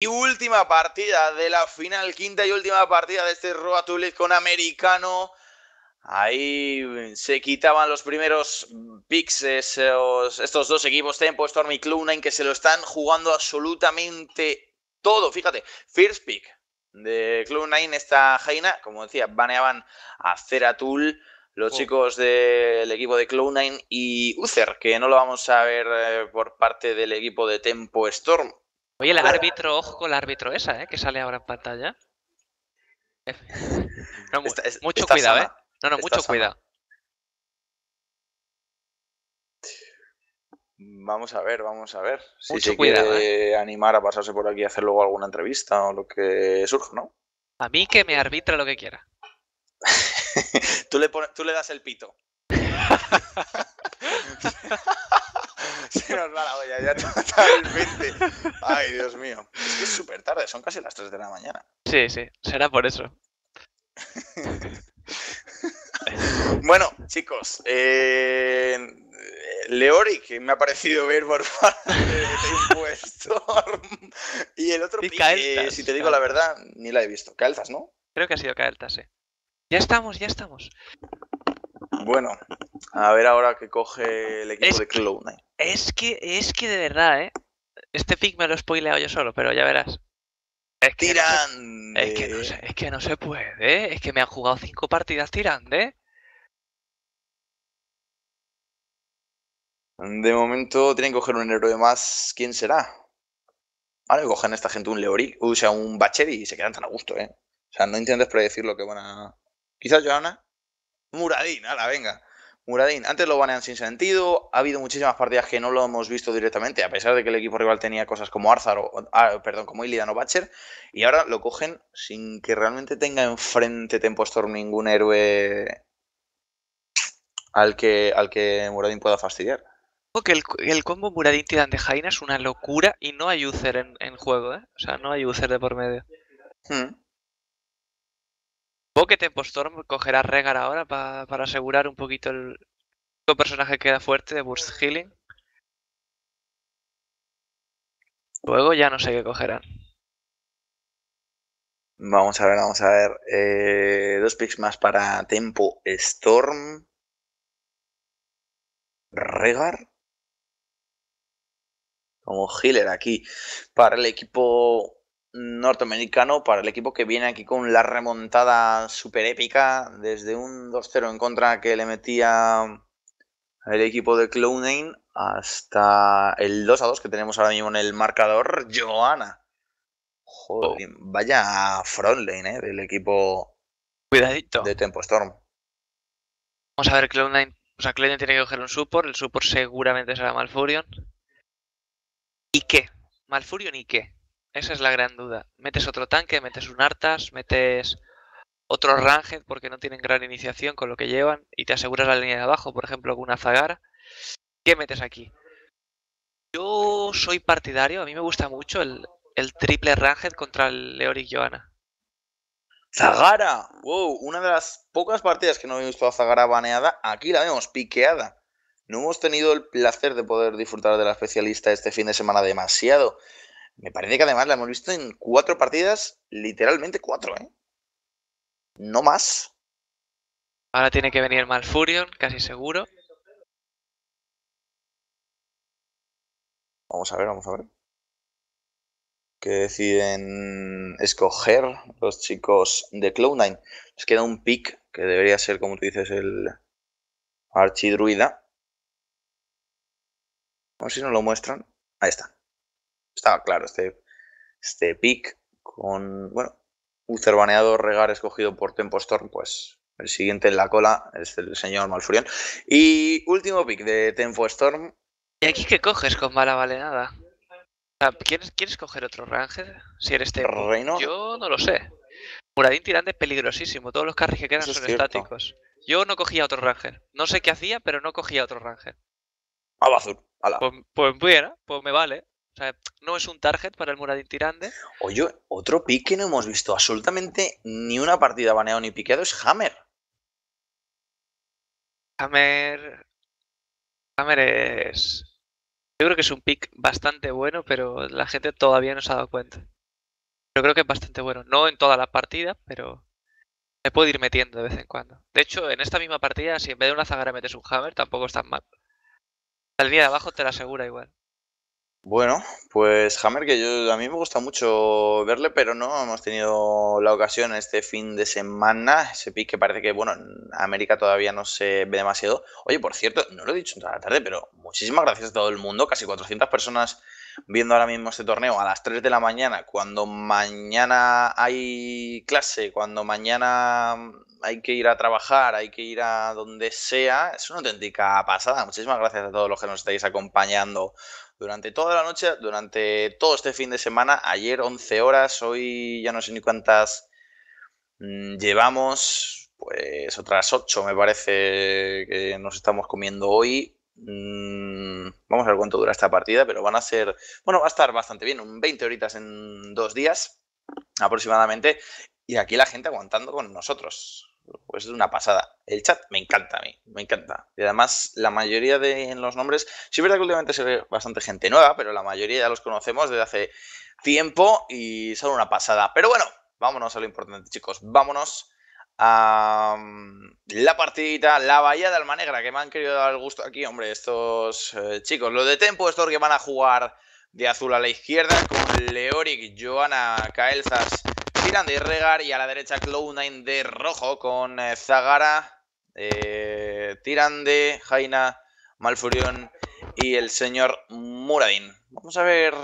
Y última partida de la final, quinta y última partida de este Road con Americano. Ahí se quitaban los primeros picks estos dos equipos, Tempo, Storm y Clownine, 9 que se lo están jugando absolutamente todo. Fíjate, first pick de Clownine, 9 esta Jaina, como decía, baneaban a Zeratul, los oh. chicos del equipo de Clownine 9 y Uther, que no lo vamos a ver eh, por parte del equipo de Tempo Storm. Oye, el pues árbitro, ojo con el árbitro esa, ¿eh? Que sale ahora en pantalla. Eh, mucho cuidado, ¿eh? No, no, mucho cuidado. Vamos a ver, vamos a ver. Si mucho se cuidado. ¿eh? animar a pasarse por aquí y hacer luego alguna entrevista o lo que surja, ¿no? A mí que me arbitre lo que quiera. tú, le tú le das el pito. ya totalmente. Ay, Dios mío. Es que es súper tarde, son casi las 3 de la mañana. Sí, sí, será por eso. bueno, chicos, eh, Leori, que me ha parecido ver por parte de, y el otro, eh, si te digo la verdad, ni la he visto. Caeltas, ¿no? Creo que ha sido Caeltas, sí. Ya estamos, ya estamos. Bueno, a ver ahora qué coge el equipo de Clone. Es que, es que de verdad, ¿eh? Este pick me lo he spoileado yo solo, pero ya verás. Es que tirande. es, que no se, puede, ¿eh? Es que me han jugado cinco partidas tirande. De momento tienen que coger un héroe más. ¿Quién será? Vale, cogen a esta gente un Leoric, o sea, un Bacheri y se quedan tan a gusto, ¿eh? O sea, no intentes predecir lo que van a. Quizás Johanna Muradín, ala, venga. Muradin, antes lo banean sin sentido, ha habido muchísimas partidas que no lo hemos visto directamente, a pesar de que el equipo rival tenía cosas como Arzar o, ah, perdón, como Illidan o Batcher, y ahora lo cogen sin que realmente tenga enfrente Storm ningún héroe al que, al que Muradín pueda fastidiar. Que el, combo muradin Tidan de Jaina es una locura y no hay user en, en juego, ¿eh? O sea, no hay user de por medio. Hmm. Supongo que Storm cogerá Regar ahora para asegurar un poquito el personaje que queda fuerte de Burst Healing. Luego ya no sé qué cogerán. Vamos a ver, vamos a ver. Eh, dos picks más para Tempo Storm. Regar. Como healer aquí. Para el equipo norteamericano para el equipo que viene aquí con la remontada super épica desde un 2-0 en contra que le metía el equipo de Clownain hasta el 2-2 que tenemos ahora mismo en el marcador, Joana. Joder, oh. vaya frontline ¿eh? del equipo Cuidadito. de Tempo Storm. Vamos a ver, cloud O sea, tiene que coger un support. El support seguramente será Malfurion. ¿Y qué? ¿Malfurion y qué? Esa es la gran duda. Metes otro tanque, metes un Artas, metes otro Ranged porque no tienen gran iniciación con lo que llevan y te aseguras la línea de abajo, por ejemplo, con una Zagara. ¿Qué metes aquí? Yo soy partidario, a mí me gusta mucho el, triple Ranged contra el Leoric Johanna Zagara, wow, una de las pocas partidas que no he visto a Zagara baneada, aquí la vemos piqueada. No hemos tenido el placer de poder disfrutar de la especialista este fin de semana demasiado. Me parece que además la hemos visto en cuatro partidas, literalmente cuatro, ¿eh? No más. Ahora tiene que venir Malfurion, casi seguro. Vamos a ver, vamos a ver. ¿Qué deciden escoger los chicos de Cloud9. Les queda un pick que debería ser, como tú dices, el archidruida. A ver si nos lo muestran. Ahí está estaba claro este, este pick con, bueno, Uther baneado, Regar escogido por Tempo Storm, pues el siguiente en la cola es el señor Malfurion. Y último pick de Tempo Storm. ¿Y aquí qué coges con mala valenada ¿Quieres, ¿Quieres coger otro Ranger? Si eres este Reino. Yo no lo sé. Muradín tirante es peligrosísimo. Todos los carries que quedan son estáticos. Yo no cogía otro Ranger. No sé qué hacía, pero no cogía otro Ranger. Abazur. azul. Pues, pues bien, pues me vale sea, no es un target para el Muradin Tirande. Oye, otro pick que no hemos visto absolutamente ni una partida baneado ni piqueado es Hammer. Hammer. Hammer es. Yo creo que es un pick bastante bueno, pero la gente todavía no se ha dado cuenta. Yo creo que es bastante bueno. No en toda la partida, pero se puedo ir metiendo de vez en cuando. De hecho, en esta misma partida, si en vez de una zagara metes un hammer, tampoco es tan mal. La línea de abajo te la asegura igual. Bueno, pues Hammer, que yo a mí me gusta mucho verle, pero no hemos tenido la ocasión este fin de semana. Ese pick que parece que, bueno, en América todavía no se ve demasiado. Oye, por cierto, no lo he dicho toda la tarde, pero muchísimas gracias a todo el mundo, casi 400 personas viendo ahora mismo este torneo a las 3 de la mañana, cuando mañana hay clase, cuando mañana hay que ir a trabajar, hay que ir a donde sea, es una auténtica pasada. Muchísimas gracias a todos los que nos estáis acompañando durante toda la noche, durante todo este fin de semana. Ayer 11 horas, hoy ya no sé ni cuántas mm, llevamos, pues otras 8 me parece que nos estamos comiendo hoy. Mm, vamos a ver cuánto dura esta partida, pero van a ser, bueno, va a estar bastante bien, un 20 horitas en dos días aproximadamente, y aquí la gente aguantando con nosotros. Pues es una pasada. El chat me encanta a mí, me encanta. Y además, la mayoría de los nombres, sí es verdad que últimamente se ve bastante gente nueva, pero la mayoría ya los conocemos desde hace tiempo y son una pasada. Pero bueno, vámonos a lo importante, chicos. Vámonos la partidita, la bahía de Almanegra, que me han querido dar el gusto aquí, hombre, estos eh, chicos. Lo de Tempo estos que van a jugar de azul a la izquierda con Leoric, Joana, Kaelzas, Tirande y Regar. Y a la derecha Cloud9 de rojo con eh, Zagara, eh, Tirande, Jaina, Malfurión y el señor Muradin. Vamos a ver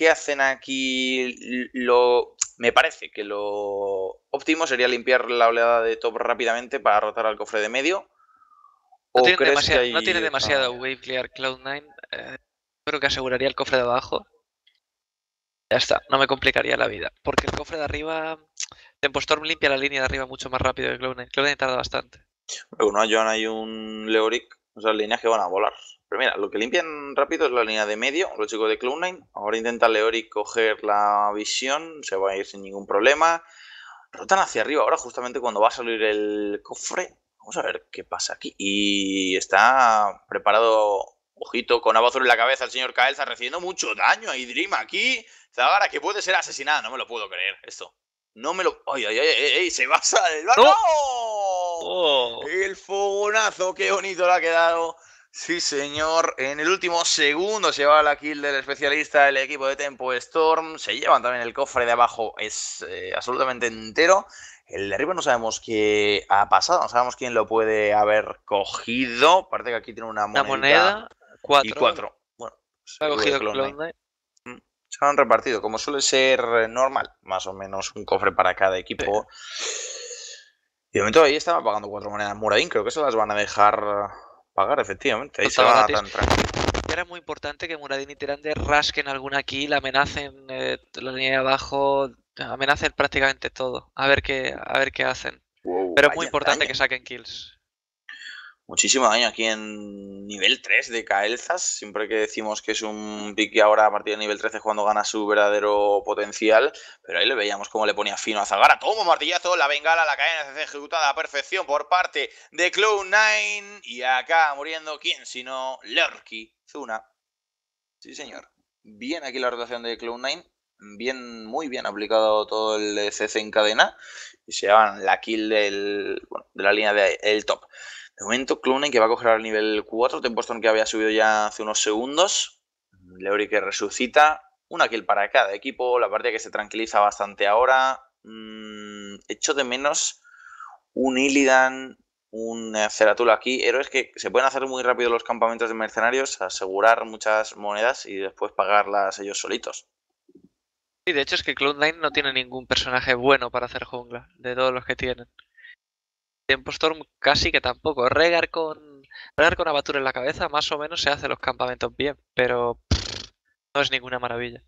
¿qué hacen aquí? Lo, me parece que lo óptimo sería limpiar la oleada de top rápidamente para rotar al cofre de medio. No tiene, demasiado, wave clear Cloud9. Eh, creo que aseguraría el cofre de abajo. Ya está, no me complicaría la vida. Porque el cofre de arriba, Storm limpia la línea de arriba mucho más rápido que Cloud9. Cloud9 tarda bastante. Pero hay un Leoric, o sea, líneas que van a volar. Pero mira, lo que limpian rápido es la línea de medio, los chicos de Cloud9. Ahora intenta Leori coger la visión, se va a ir sin ningún problema. Rotan hacia arriba ahora, justamente cuando va a salir el cofre. Vamos a ver qué pasa aquí. Y está preparado, ojito, con Abazur en la cabeza el señor Kaelza, recibiendo mucho daño. Y Dream aquí, Zagara, que puede ser asesinada. No me lo puedo creer, esto. No me lo. ¡Ay, ay, ay! se va a salir! ¡Oh! El fogonazo, qué bonito le ha quedado Sí, señor. En el último segundo se lleva la kill del especialista del equipo de Tempo Storm. Se llevan también el cofre de abajo, es eh, absolutamente entero. El de arriba no sabemos qué ha pasado, no sabemos quién lo puede haber cogido. Parece que aquí tiene una moneda. Una moneda, Y cuatro. Bueno, se ha cogido mm, Se han repartido, como suele ser normal, más o menos un cofre para cada equipo. Y de momento ahí estaba pagando cuatro monedas Muradín, creo que eso las van a dejar efectivamente. Ahí se va a entrar. muy importante que Muradini y Tirande rasquen alguna aquí, amenacen eh, la línea de abajo, amenacen prácticamente todo. A ver qué, a ver qué hacen. Pero es muy importante que saquen kills. Muchísimo daño aquí en nivel 3 de Caelzas. Siempre que decimos que es un pique ahora a partir de nivel 13 cuando gana su verdadero potencial, pero ahí le veíamos cómo le ponía fino a Zagara. Tomo martillazo, la bengala, la cadena se ejecutada a perfección por parte de Clown 9 Y acá muriendo, ¿quién sino Lurky Zuna? Sí, señor. Bien aquí la rotación de Clown 9 Bien, muy bien aplicado todo el CC en cadena. Y se llevan la kill de la línea del el top. De momento, Clooney que va a coger al nivel 4, Tem que había subido ya hace unos segundos. Leoric que resucita. Una kill para cada equipo. La partida que se tranquiliza bastante ahora. Mm, echo de menos un Illidan, un Ceratula eh, aquí. Héroes que se pueden hacer muy rápido los campamentos de mercenarios, asegurar muchas monedas y después pagarlas ellos solitos. Sí, de hecho es que cloud no tiene ningún personaje bueno para hacer jungla, de todos los que tienen. Tiempo Storm casi que tampoco. Regar con, Regar con Abatur en la cabeza, más o menos se hace los campamentos bien, pero no es ninguna maravilla.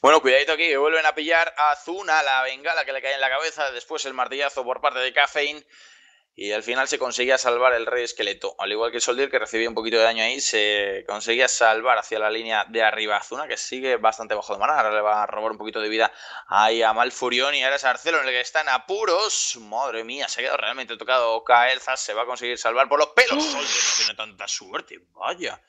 Bueno, cuidadito aquí, vuelven a pillar a Zuna, la bengala que le cae en la cabeza, después el martillazo por parte de Caffeine y al final se conseguía salvar el rey esqueleto. Al igual que Soldier, que recibía un poquito de daño ahí, se conseguía salvar hacia la línea de arriba Azuna, que sigue bastante bajo de maná. Ahora le va a robar un poquito de vida ahí a Malfurión y ahora es Arcelo en el que están apuros. Madre mía, se ha quedado realmente tocado Caelza se va a conseguir salvar por los pelos. Soldier no tiene tanta suerte, vaya.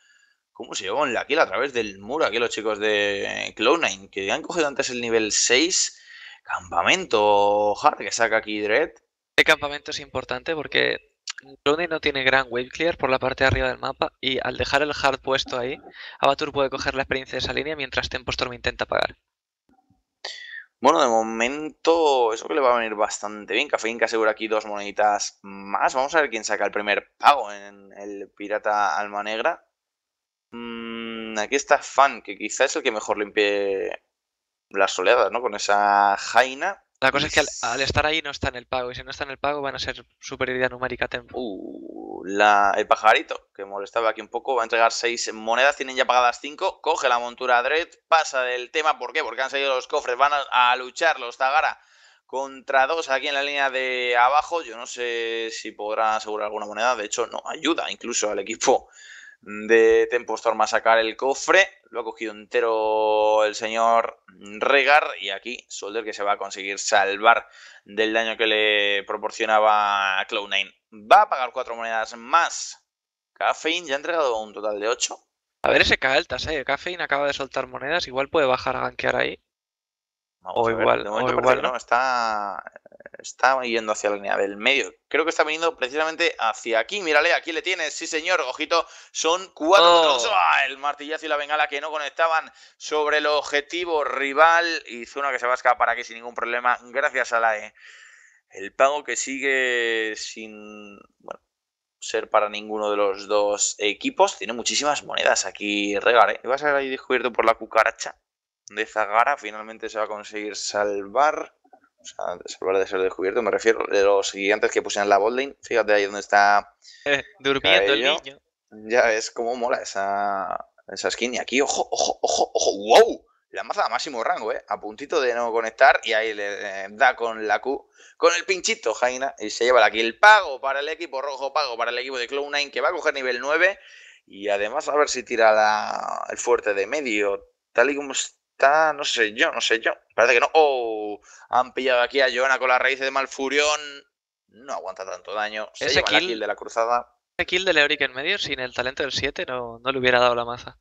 ¿Cómo se llevó en la kill a través del muro aquí los chicos de Clownine? 9 que han cogido antes el nivel 6? Campamento, Hard, que saca aquí Dread. Este campamento es importante porque Bruni no tiene gran wave clear por la parte de arriba del mapa y al dejar el hard puesto ahí, Avatar puede coger la experiencia de esa línea mientras Tempostorm intenta pagar. Bueno, de momento eso que le va a venir bastante bien. Café que asegura aquí dos moneditas más. Vamos a ver quién saca el primer pago en el Pirata Alma Negra. Mm, aquí está Fan, que quizás es el que mejor limpie las soleadas, ¿no? Con esa Jaina. La cosa es que pues al, estar ahí no está en el pago, y si no está en el pago van a ser superioridad numérica. Uh, la, el pajarito, que molestaba aquí un poco, va a entregar seis monedas, tienen ya pagadas cinco coge la montura Dread, pasa del tema, ¿por qué? Porque han salido los cofres, van a, luchar los Tagara contra dos aquí en la línea de abajo. Yo no sé si podrá asegurar alguna moneda. De hecho, no ayuda incluso al equipo de tempestor a sacar el cofre. Lo ha cogido entero el señor Regar. Y aquí Solder que se va a conseguir salvar del daño que le proporcionaba a cloud Va a pagar cuatro monedas más. Caffeine ya ha entregado un total de 8. A ver ese altas, eh. Caffeine acaba de soltar monedas. Igual puede bajar a gankear ahí. o igual, de o igual. No. Está, estaba yendo hacia la línea del medio. Creo que está viniendo precisamente hacia aquí. Mírale, aquí le tienes. Sí, señor. Ojito, son cuatro. Oh. El martillazo y la bengala que no conectaban sobre el objetivo rival. Y Zuna que se va a escapar aquí sin ningún problema. Gracias a la E. El pago que sigue sin. Bueno, ser para ninguno de los dos equipos. Tiene muchísimas monedas aquí, Regar. ¿eh? Va a ser ahí descubierto por la cucaracha de Zagara. Finalmente se va a conseguir salvar. O de ser descubierto, me refiero. De los gigantes que pusieron la botlane, fíjate ahí donde está. Eh, durmiendo el niño. Ya ves cómo mola esa, esa skin. Y aquí, ojo, ojo, ojo, ojo, wow. La maza a máximo rango, ¿eh? A puntito de no conectar y ahí le da con la Q, con el pinchito, Jaina, y se lleva aquí el Pago para el equipo rojo, pago para el equipo de Clown 9 que va a coger nivel 9 y además a ver si tira la, el fuerte de medio. Tal y como es, no sé yo, no sé yo. Parece que no. ¡Oh! Han pillado aquí a Joana con la raíz de Malfurión. No aguanta tanto daño. Se ese lleva kill, kill de la cruzada. Ese kill de Leoric en medio, sin el talento del 7, no, le hubiera dado la maza.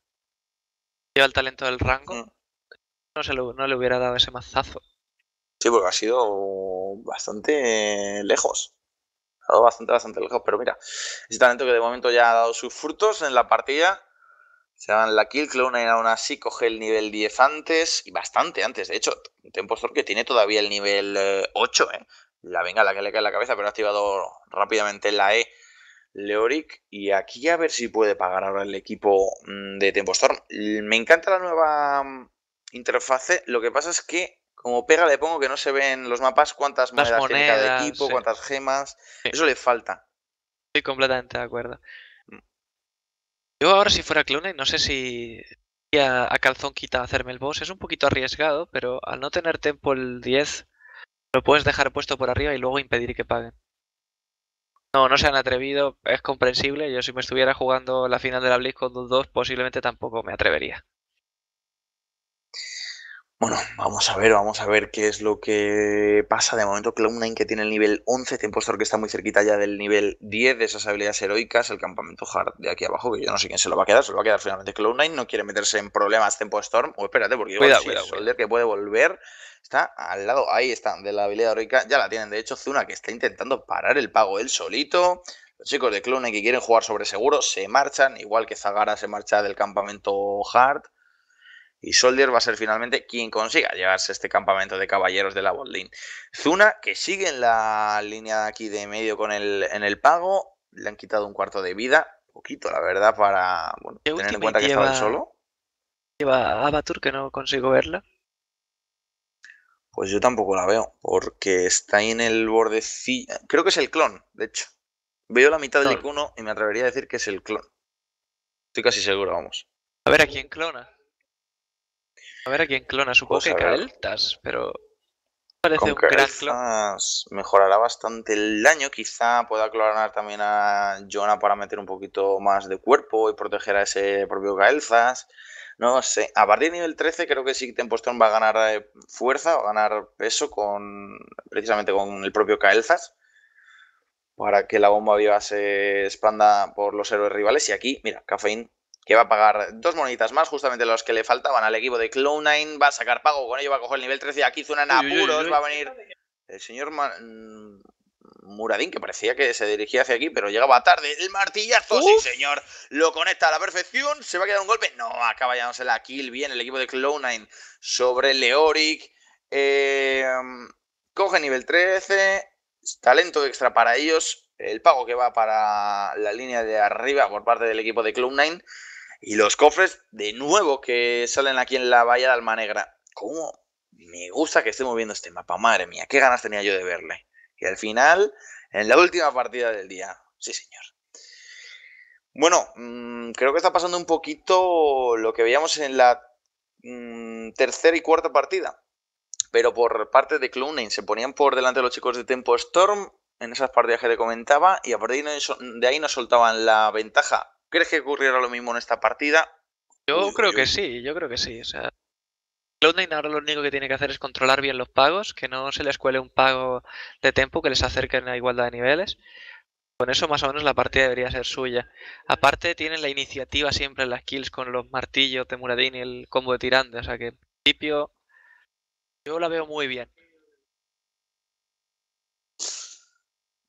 Lleva el talento del rango. Mm. No, se lo, no le hubiera dado ese mazazo. Sí, porque ha sido bastante lejos. Ha dado bastante, bastante lejos. Pero mira, ese talento que de momento ya ha dado sus frutos en la partida se llaman la Kill Clone, aún así coge el nivel 10 antes, y bastante antes, de hecho, Tempostor que tiene todavía el nivel 8, eh, ¿eh? La venga, la que le cae en la cabeza, pero ha activado rápidamente la E Leoric. Y aquí a ver si puede pagar ahora el equipo mm, de tempestor Me encanta la nueva mm, interfase. Lo que pasa es que, como pega, le pongo que no se ven los mapas cuántas monedas, de equipo, cuántas gemas. Eso le falta. Estoy completamente de acuerdo. Yo ahora si fuera clone, no sé si a, a calzón quita hacerme el boss. Es un poquito arriesgado, pero al no tener tempo el 10, lo puedes dejar puesto por arriba y luego impedir que paguen. No, no se han atrevido, es comprensible. Yo si me estuviera jugando la final de la 2 2, posiblemente tampoco me atrevería. Bueno, vamos a ver, vamos a ver qué es lo que pasa. De momento, Clone 9 que tiene el nivel 11, Storm que está muy cerquita ya del nivel 10 de esas habilidades heroicas, el campamento hard de aquí abajo, que yo no sé quién se lo va a quedar, se lo va a quedar finalmente Clone 9 no quiere meterse en problemas Storm. O espérate, porque igual que puede volver está al lado, ahí está, de la habilidad heroica, ya la tienen. De hecho, Zuna que está intentando parar el pago él solito. Los chicos de Clone 9 que quieren jugar sobre seguro se marchan, igual que Zagara se marcha del campamento hard y Soldier va a ser finalmente quien consiga llevarse este campamento de caballeros de la botlane. Zuna, que sigue en la línea de aquí de medio con el, en el pago, le han quitado un cuarto de vida, poquito la verdad, para bueno, tener en cuenta que estaba solo. Lleva a Batur, que no consigo verla. Pues yo tampoco la veo, porque está ahí en el bordecillo. Creo que es el clon, de hecho. Veo la mitad del icono y me atrevería a decir que es el clon. Estoy casi seguro, vamos. A ver a quién clona. A ver a quién clona, supongo pues que pero parece un gran Mejorará bastante el daño, quizá pueda clonar también a Jonah para meter un poquito más de cuerpo y proteger a ese propio Caelzas. No sé, a partir de nivel 13 creo que sí Tempostón va a ganar eh, fuerza, o a ganar peso con precisamente con el propio Kael'thas para que la bomba viva se expanda por los héroes rivales. Y aquí, mira, Cafeín que va a pagar dos moneditas más, justamente los que le faltaban al equipo de clone 9 va a sacar pago, con ello va a coger el nivel 13, aquí zunan apuros, va a venir el señor mm, Muradín, que parecía que se dirigía hacia aquí, pero llegaba tarde, el martillazo, sí señor, lo conecta a la perfección, se va a quedar un golpe, no, acaba llevándose la kill bien el equipo de clone 9 sobre Leoric, em, coge nivel 13, talento extra para ellos, el pago que va para la línea de arriba por parte del equipo de Clownine. 9 y los cofres, de nuevo, que salen aquí en la valla de Alma Negra. ¿Cómo? Me gusta que esté moviendo este mapa. Madre mía, qué ganas tenía yo de verle. Y al final, en la última partida del día. Sí, señor. Bueno, mm, creo que está pasando un poquito lo que veíamos en la mm, tercera y cuarta partida. Pero por parte de Clowning se ponían por delante los chicos de Tempo Storm en esas partidas que te comentaba y a partir de ahí nos soltaban la ventaja ¿Crees que ocurriera lo mismo en esta partida? Yo, creo que sí, yo creo que sí. O sea, Cloud9 ahora lo único que tiene que hacer es controlar bien los pagos, que no se les cuele un pago de tempo que les acerque a la igualdad de niveles. Con eso más o menos la partida debería ser suya. Aparte tienen la iniciativa siempre en las kills con los martillos de Muradin y el combo de tirante, o sea que en principio yo la veo muy bien.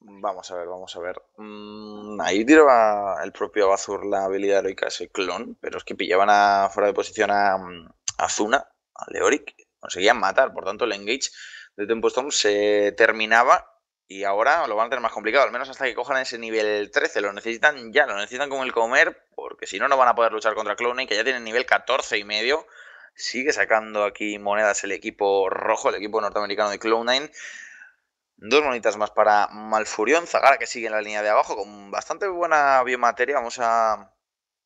Vamos a ver, vamos a ver. Mm, ahí tiraba el propio Abazur la habilidad heroica ese clon, pero es que pillaban a, fuera de posición a, Azuna, mm, Zuna, a Leoric, conseguían matar, por tanto el engage de Tempestone se terminaba y ahora lo van a tener más complicado, al menos hasta que cojan ese nivel 13, lo necesitan ya, lo necesitan con el comer, porque si no, no van a poder luchar contra Clonine, que ya tiene nivel 14 y medio, sigue sacando aquí monedas el equipo rojo, el equipo norteamericano de Clonine. Dos monitas más para Malfurión, Zagara que sigue en la línea de abajo con bastante buena biomateria. Vamos a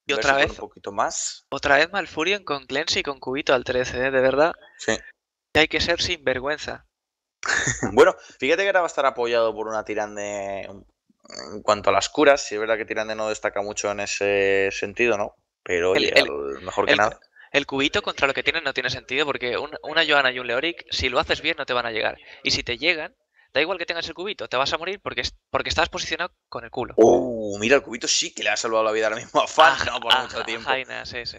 y otra vez un poquito más. Otra vez Malfurion con Clancy y con Cubito al 13, ¿eh? de verdad. Sí. Hay que ser sin vergüenza bueno, fíjate que ahora va a estar apoyado por una tirande en cuanto a las curas. Si es verdad que tirande no destaca mucho en ese sentido, ¿no? Pero el, mejor que nada. El cubito contra lo que tienen no tiene sentido porque una Joana y un Leoric, si lo haces bien, no te van a llegar. Y si te llegan, Da igual que tengas el cubito, te vas a morir porque, porque estás posicionado con el culo. ¡Uh! Mira, el cubito sí que le ha salvado la vida ahora mismo a ¿no? Por mucho tiempo. Jaina, sí, sí.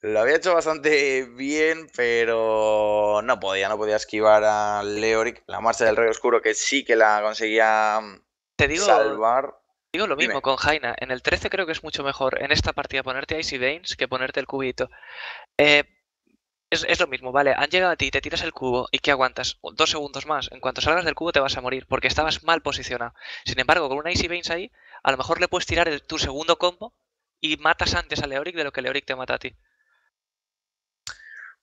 Lo había hecho bastante bien, pero no podía, no podía esquivar a Leoric. La marcha del Rey Oscuro, que sí que la conseguía mm, te digo, salvar. Digo lo mismo con Jaina. En el 13 creo que es mucho mejor en esta partida ponerte Icy Veins que ponerte el cubito. Eh, es, lo mismo, ¿vale? Han llegado a ti, te tiras el cubo y ¿qué aguantas? Dos segundos más. En cuanto salgas del cubo te vas a morir porque estabas mal posicionado. Sin embargo, con una icy Veins ahí, a lo mejor le puedes tirar el, tu segundo combo y matas antes a Leoric de lo que Leoric te mata a ti.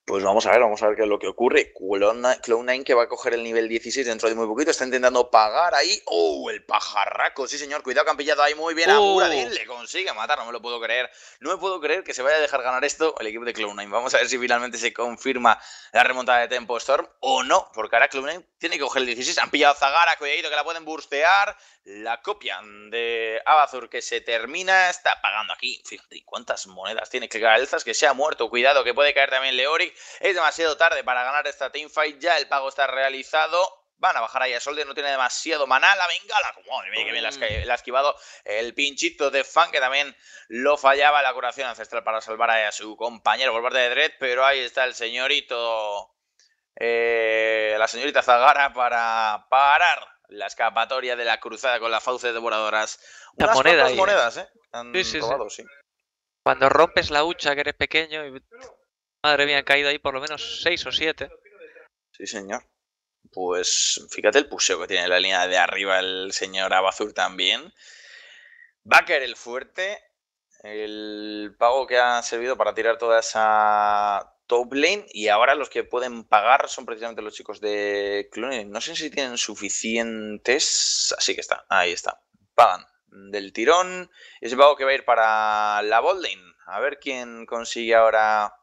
Pues vamos a ver, vamos a ver qué es lo que ocurre. Clone9 que va a coger el nivel 16 dentro de muy poquito, está intentando pagar ahí. ¡Oh, el pajarraco! Sí, señor, cuidado que han pillado ahí muy bien ¡Oh! a Le consigue matar, no me lo puedo creer. No me puedo creer que se vaya a dejar ganar esto el equipo de Clone9. Vamos a ver si finalmente se confirma la remontada de Tempo Storm o no, porque ahora Clone9 tiene que coger el 16. Han pillado a Zagara, cuidado que la pueden burstear. La copia de Abazur que se termina, está pagando aquí. Fíjate cuántas monedas tiene que caer Elzas, que se ha muerto. Cuidado que puede caer también Leoric. Es demasiado tarde para ganar esta teamfight, ya el pago está realizado. Van a bajar ahí a Solde, no tiene demasiado maná. La bengala, ¡Cómo mire que bien la ha esquivado. El pinchito de Fan, que también lo fallaba. La curación ancestral para salvar a su compañero por parte de Dredd. Pero ahí está el señorito. Eh, la señorita Zagara para parar la escapatoria de la cruzada con las fauces devoradoras. La Unas moneda ¿eh? monedas, ¿eh? sí, sí, Cuando rompes la hucha que eres pequeño y Madre mía, han caído ahí por lo menos 6 o 7. Sí, señor. Pues fíjate el puseo que tiene la línea de arriba el señor Abazur también. Baker el fuerte. El pago que ha servido para tirar toda esa top lane. Y ahora los que pueden pagar son precisamente los chicos de Clone. No sé si tienen suficientes. Así que está, ahí está. Pagan del tirón. Ese pago que va a ir para la bot lane. A ver quién consigue ahora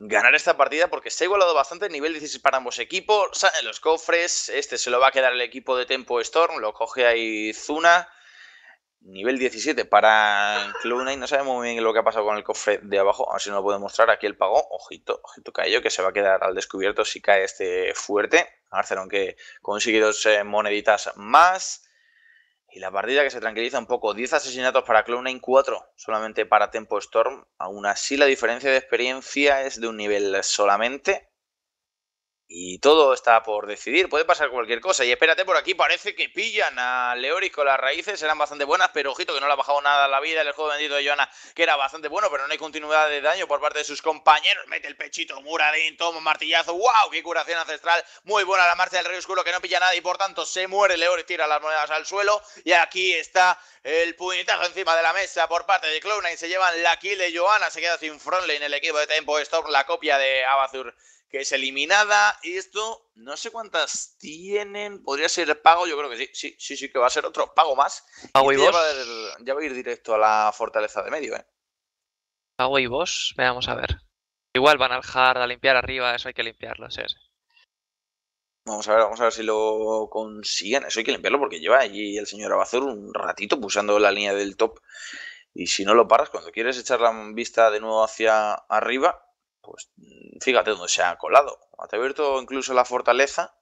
ganar esta partida porque se ha igualado bastante nivel 16 para ambos equipos. los cofres, este se lo va a quedar el equipo de Tempo Storm, lo coge ahí Zuna. Nivel 17 para y no sabemos muy bien lo que ha pasado con el cofre de abajo, a ver si nos lo puede mostrar. Aquí el pago ojito, ojito cayó, que se va a quedar al descubierto si cae este fuerte. Arcelon que consigue dos eh, moneditas más. Y la partida que se tranquiliza un poco. 10 asesinatos para y 4 solamente para Tempo Storm. Aún así, la diferencia de experiencia es de un nivel solamente y todo está por decidir. Puede pasar cualquier cosa. Y espérate, por aquí parece que pillan a Leoric con las raíces. Eran bastante buenas, pero ojito que no le ha bajado nada la vida. El juego bendito de Joana, que era bastante bueno, pero no hay continuidad de daño por parte de sus compañeros. Mete el pechito Muradin, toma un martillazo. ¡Wow! ¡Qué curación ancestral! Muy buena la marcha del Rey Oscuro que no pilla nada y por tanto se muere. Leoris tira las monedas al suelo. Y aquí está el puñetazo encima de la mesa por parte de Clowna y se llevan la kill de Johanna, Se queda sin frontline el equipo de Tempo Storm, la copia de Abazur que es eliminada. Y esto, no sé cuántas tienen. Podría ser pago, yo creo que sí. Sí, sí, sí que va a ser otro pago más. Pago y, ya, va a ir, directo a la fortaleza de medio, ¿eh? Pago y vos, veamos a ver. Igual van al hard a limpiar arriba, eso hay que limpiarlo, sí, sí. Vamos a ver, vamos a ver si lo consiguen. Eso hay que limpiarlo porque lleva allí el señor Abazur un ratito pulsando la línea del top. Y si no lo paras, cuando quieres echar la vista de nuevo hacia arriba, pues fíjate dónde se ha colado. Te Ha abierto incluso la fortaleza.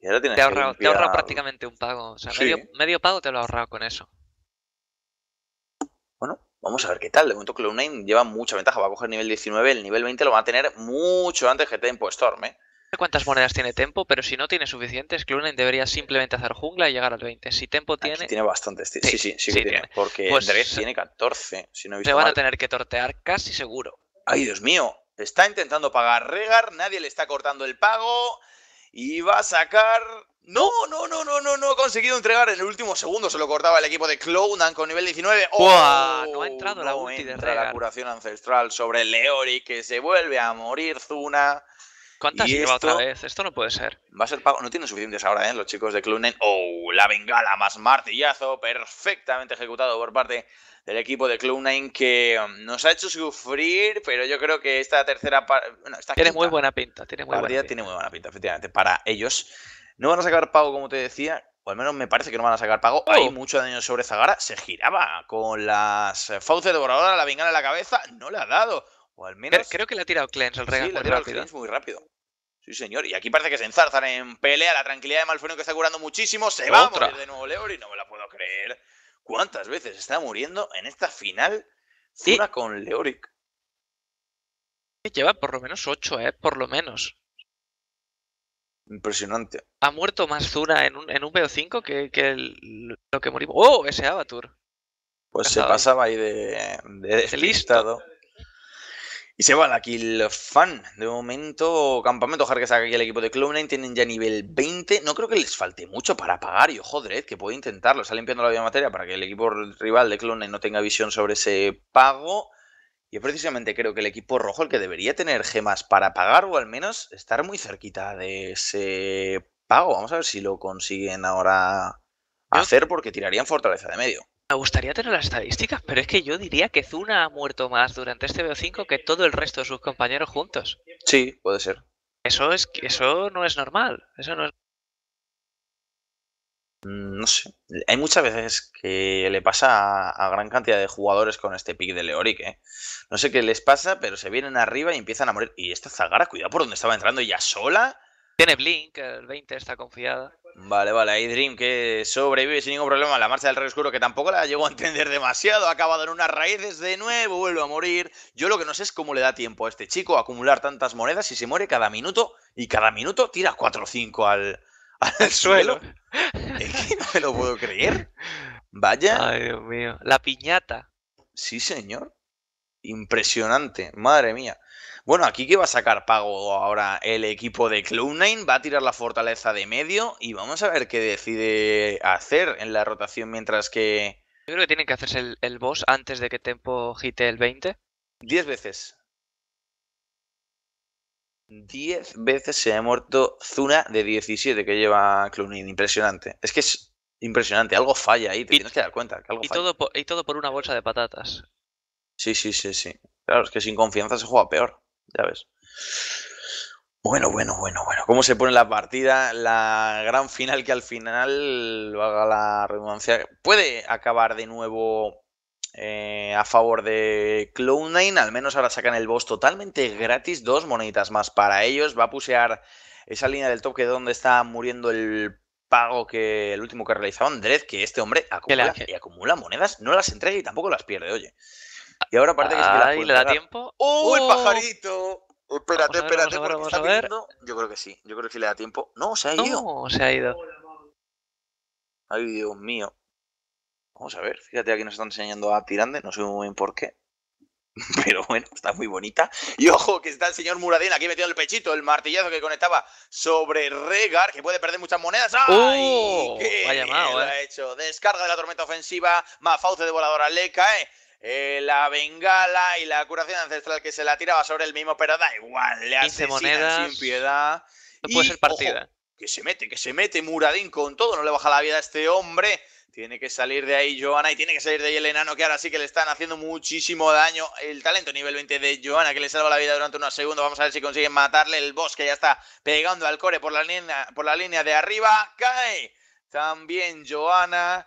Y ahora tienes te, ahorrado, ahorrado prácticamente un pago. O sea, medio, pago te lo ha ahorrado con eso. Bueno, vamos a ver qué tal. De momento Clunein lleva mucha ventaja. Va a coger nivel 19. El nivel 20 lo va a tener mucho antes que Tempo Storm. ¿eh? No sé cuántas monedas tiene Tempo, pero si no tiene suficientes, Clunein debería simplemente hacer jungla y llegar al 20. Si Tempo ah, tiene. tiene bastantes. Sí, sí, sí, tiene. Porque pues tiene 14. Si no van a tener que tortear casi seguro. Ay, Dios mío, está intentando pagar Regar, nadie le está cortando el pago y va a sacar... No, no, no, no, no, no ha conseguido entregar. En el último segundo se lo cortaba el equipo de Clownan con nivel 19. ¡Oh! no ha oh, entrado la de La curación ancestral sobre Leori que se vuelve a morir Zuna. ¿Cuántas y lleva otra vez? Esto no puede ser. Va a ser pago. No tienen suficientes ahora, ¿eh? Los chicos de Clunen. ¡Oh! La bengala más martillazo. Perfectamente ejecutado por parte del equipo de Cloud9 que um, nos ha hecho sufrir, pero yo creo que esta tercera parte. tiene muy buena pinta. Tiene muy buena pinta. tiene muy buena pinta, efectivamente. Para ellos. No van a sacar pago, como te decía. O al menos me parece que no van a sacar pago. Hay oh. mucho daño sobre Zagara. Se giraba con las fauces devoradoras, la bengala en la cabeza. No le ha dado. Creo, que le ha tirado Clens el regalo. Sí, le ha tirado ¿eh? muy rápido. Sí, señor. Y aquí parece que se enzarzan en pelea. La tranquilidad de Malfurion que está curando muchísimo. Se va a morir de nuevo Leoric! no me la puedo creer. ¿Cuántas veces está muriendo en esta final Zuna con Leoric? Lleva por lo menos 8, ¿eh? Por lo menos. Impresionante. Ha muerto más Zuna en un, en 5 que, lo que morimos. ¡Oh! Ese Avatar. Pues se pasaba ahí de, de y se va la kill fan. De momento, Campamento Hard que saca aquí el equipo de Clone Tienen ya nivel 20. No creo que les falte mucho para pagar. Y joder, eh, que puede intentarlo. Está limpiando la materia para que el equipo rival de Clone no tenga visión sobre ese pago. Y precisamente creo que el equipo rojo, el que debería tener gemas para pagar o al menos estar muy cerquita de ese pago. Vamos a ver si lo consiguen ahora hacer porque tirarían fortaleza de medio. Me gustaría tener las estadísticas, pero es que yo diría que Zuna ha muerto más durante este BO5 que todo el resto de sus compañeros juntos. Sí, puede ser. Eso es eso no es normal. Eso no mm, no sé. Hay muchas veces que le pasa a, gran cantidad de jugadores con este pick de Leoric, ¿eh? No sé qué les pasa, pero se vienen arriba y empiezan a morir. Y esta Zagara, cuidado por donde estaba entrando ya sola. Tiene Blink, el 20 está confiada. Vale, vale, ahí Dream que sobrevive sin ningún problema la marcha del Rey Oscuro, que tampoco la llevo a entender demasiado, ha acabado en unas raíces de nuevo, vuelve a morir. Yo lo que no sé es cómo le da tiempo a este chico a acumular tantas monedas y se muere cada minuto, y cada minuto tira 4 o 5 al, al suelo. Es que no me lo puedo creer. Vaya. Ay, Dios mío. La piñata. Sí, señor. Impresionante, madre mía. Bueno, aquí que va a sacar pago ahora el equipo de Cloud9, va a tirar la fortaleza de medio y vamos a ver qué decide hacer en la rotación mientras que... Yo creo que tienen que hacerse el, boss antes de que Tempo hite el 20. 10 veces. 10 veces se ha muerto Zuna de 17 que lleva cloud impresionante. Es que es impresionante, algo falla ahí, y, tienes que dar cuenta y Todo y todo por una bolsa de patatas. Sí, sí, sí, sí. Claro, es que sin confianza se juega peor ya ves. Bueno, bueno, bueno, bueno. ¿Cómo se pone la partida? La gran final que al final, lo haga la redundancia, puede acabar de nuevo eh, a favor de Cloud9. Al menos ahora sacan el boss totalmente gratis, dos moneditas más para ellos. Va a pusear esa línea del toque donde está muriendo el pago que el último que realizaba Andrés, que este hombre acumula, y acumula monedas, no las entrega y tampoco las pierde, oye. Y ahora parece que, es le da tiempo. ¡Oh, el pajarito! Espérate, espérate, está Yo creo que sí, yo creo que sí le da tiempo. No, se ha ido. No, se ha ido. Ay, Dios mío. Vamos a ver, fíjate, aquí nos están enseñando a Tirande, no sé muy bien por qué. Pero bueno, está muy bonita. Y ojo, que está el señor Muradín aquí metido en el pechito, el martillazo que conectaba sobre Regar, que puede perder muchas monedas. ¡Ay! ¡Oh! ¡Qué eh! ha hecho! Descarga de la tormenta ofensiva, Mafauce de voladora le eh. Eh, la bengala y la curación ancestral que se la tiraba sobre el mismo, pero da igual, le hace moneda sin piedad. No puede ser partida. que se mete, que se mete Muradín con todo, no le baja la vida a este hombre. Tiene que salir de ahí Joana y tiene que salir de ahí el enano, que ahora sí que le están haciendo muchísimo daño. El talento nivel 20 de Joana, que le salva la vida durante unos segundos. Vamos a ver si consiguen matarle. El boss, que ya está pegando al core por la línea, por la línea de arriba. Cae también Joana.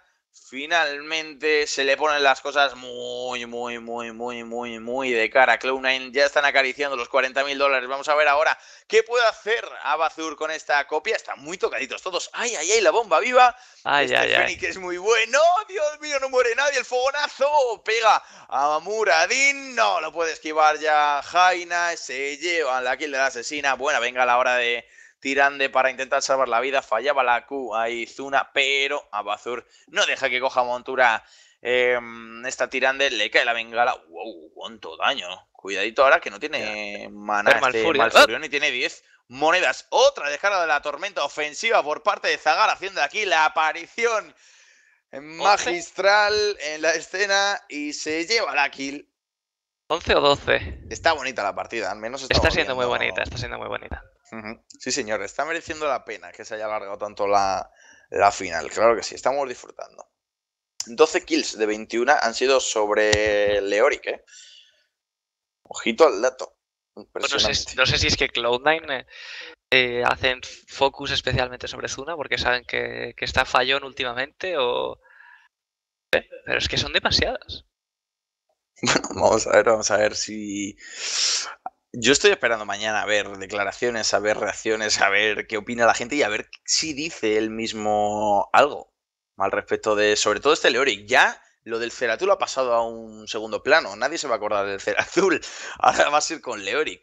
Finalmente se le ponen las cosas muy, muy, muy, muy, muy, muy de cara. Cloud9 ya están acariciando los 40 mil dólares. Vamos a ver ahora qué puede hacer Abazur con esta copia. Están muy tocaditos todos. ¡Ay, ay, ay! La bomba viva. Ay, ya este ay, es muy bueno. ¡Oh, Dios mío, no muere nadie. El fogonazo pega a Muradin. No lo puede esquivar ya Jaina. Se lleva la kill de la asesina. Buena, venga la hora de Tirande para intentar salvar la vida, fallaba la Q a Izuna, pero Abazur no deja que coja montura em, esta Tirande, le cae la bengala, wow, cuánto daño, cuidadito ahora que no tiene maná este y tiene 10 monedas, otra descarga de la tormenta ofensiva por parte de Zagar, haciendo aquí la aparición magistral en la escena y se lleva la kill. 11 o 12. Está bonita la partida, al menos está siendo muy bonita, está siendo muy bonita. Sí, señor, está mereciendo la pena que se haya alargado tanto la, final. Claro que sí, estamos disfrutando. 12 kills de 21 han sido sobre Leoric, ¿eh? Ojito al dato. no, sé, si es que Cloud9 eh, eh, hacen focus especialmente sobre Zuna porque saben que, está fallón últimamente o... ¿eh? Pero es que son demasiadas. Bueno, vamos a ver, vamos a ver si yo estoy esperando mañana a ver declaraciones, a ver reacciones, a ver qué opina la gente y a ver si dice él mismo algo al respecto de, sobre todo este Leoric. Ya lo del Ceratul ha pasado a un segundo plano, nadie se va a acordar del Ceratul, ahora va a ser con Leoric.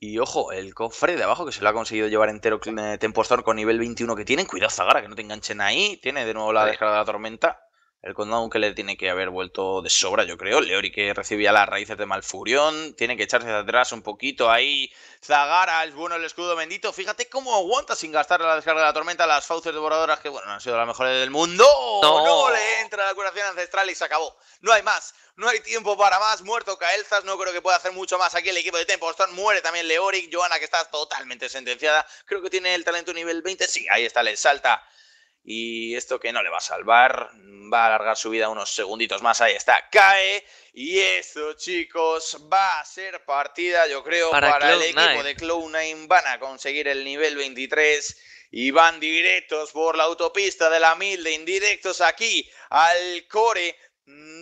Y ojo, el cofre de abajo que se lo ha conseguido llevar entero eh, Tempostor con nivel 21 que tienen. Cuidado, Zagara, que no te enganchen ahí. Tiene de nuevo la descarga de la tormenta. El condado que le tiene que haber vuelto de sobra, yo creo. Leori que recibía las raíces de Malfurión. Tiene que echarse atrás un poquito ahí. Zagara es bueno el escudo bendito. Fíjate cómo aguanta sin gastar la descarga de la tormenta. Las fauces devoradoras que, bueno, han sido las mejores del mundo. No. le entra la curación ancestral y se acabó. No hay más. No hay tiempo para más. Muerto Caelzas. No creo que pueda hacer mucho más aquí el equipo de Stone. Muere también Leoric. Joana que está totalmente sentenciada. Creo que tiene el talento nivel 20. Sí, ahí está. Le salta y esto que no le va a salvar, va a alargar su vida unos segunditos más. Ahí está, cae. Y esto, chicos, va a ser partida, yo creo, para, el equipo de clown Van a conseguir el nivel 23 y van directos por la autopista de la Milde, indirectos aquí al core,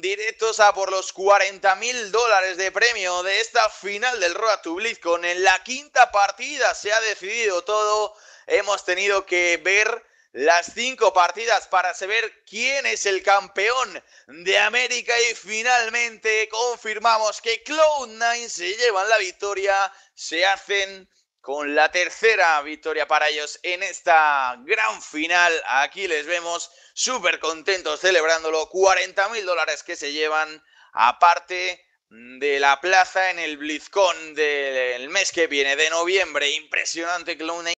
directos a por los 40 mil dólares de premio de esta final del Road to BlizzCon. En la quinta partida se ha decidido todo, hemos tenido que ver las cinco partidas para saber quién es el campeón de América y finalmente confirmamos que Cloud9 se llevan la victoria, se hacen con la tercera victoria para ellos en esta gran final. Aquí les vemos súper contentos celebrándolo, 40 mil dólares que se llevan aparte de la plaza en el BlizzCon del mes que viene de noviembre. Impresionante Cloud9